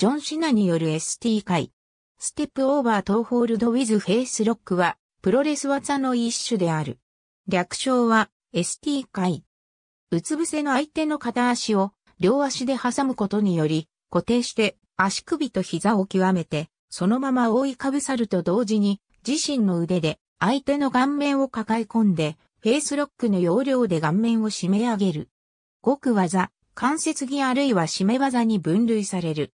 ジョン・シナによる ST 会。ステップオーバートーホールドウィズフェイスロックは、プロレス技の一種である。略称は ST 会。うつ伏せの相手の片足を両足で挟むことにより、固定して足首と膝を極めて、そのまま覆いかぶさると同時に、自身の腕で相手の顔面を抱え込んで、フェイスロックの要領で顔面を締め上げる。極技、関節技あるいは締め技に分類される。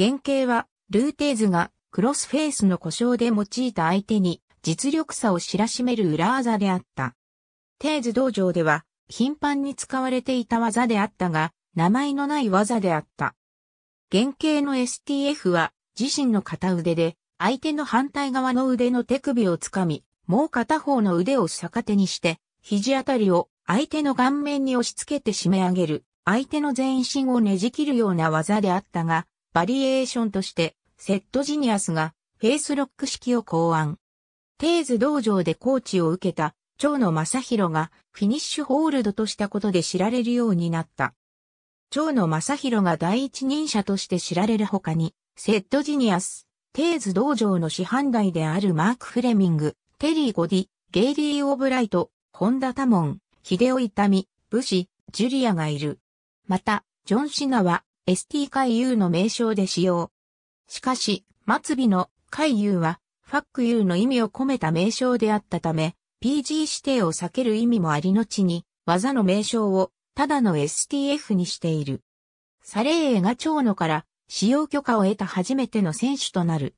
原型は、ルーテーズがクロスフェイスの故障で用いた相手に実力差を知らしめる裏技であった。テーズ道場では頻繁に使われていた技であったが、名前のない技であった。原型の STF は自身の片腕で相手の反対側の腕の手首をつかみ、もう片方の腕を逆手にして、肘あたりを相手の顔面に押し付けて締め上げる、相手の全身をねじ切るような技であったが、バリエーションとして、セットジニアスがフェイスロック式を考案。テーズ道場でコーチを受けた長野正宏がフィニッシュホールドとしたことで知られるようになった。長野正宏が第一人者として知られる他に、セットジニアス、テーズ道場の師範代であるマーク・フレミング、テリー・ゴディ、ゲイリー・オブライト、ホンダ・タモン、ヒデオ・イタミ、武士、ジュリアがいる。また、ジョン・シナは、ST 回遊の名称で使用。しかし、末尾の回遊は、ファック遊の意味を込めた名称であったため、PG 指定を避ける意味もありのちに、技の名称を、ただの STF にしている。サレーエが長野から使用許可を得た初めての選手となる。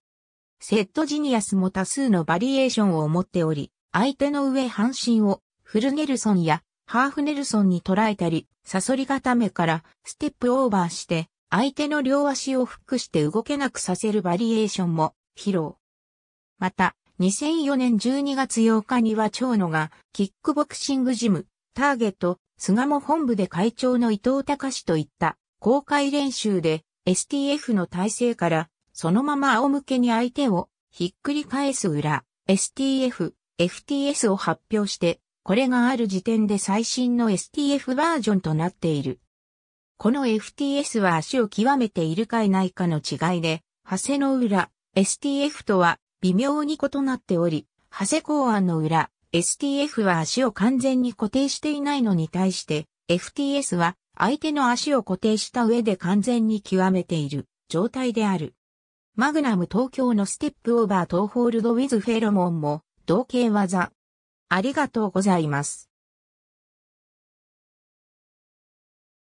セットジニアスも多数のバリエーションを持っており、相手の上半身をフルゲルソンやハーフネルソンに捉えたり、サソリ固めからステップオーバーして、相手の両足をフックして動けなくさせるバリエーションも披露。また、2004年12月8日には長野がキックボクシングジム、ターゲット、菅も本部で会長の伊藤隆といった公開練習で STF の体勢からそのまま仰向けに相手をひっくり返す裏 STF、FTS を発表してこれがある時点で最新の STF バージョンとなっている。この FTS は足を極めているかいないかの違いで、長谷の裏、STF とは微妙に異なっており、長谷公案の裏、STF は足を完全に固定していないのに対して、FTS は相手の足を固定した上で完全に極めている状態である。マグナム東京のステップオーバートーホールドウィズフェロモンも同型技ありがとうございます。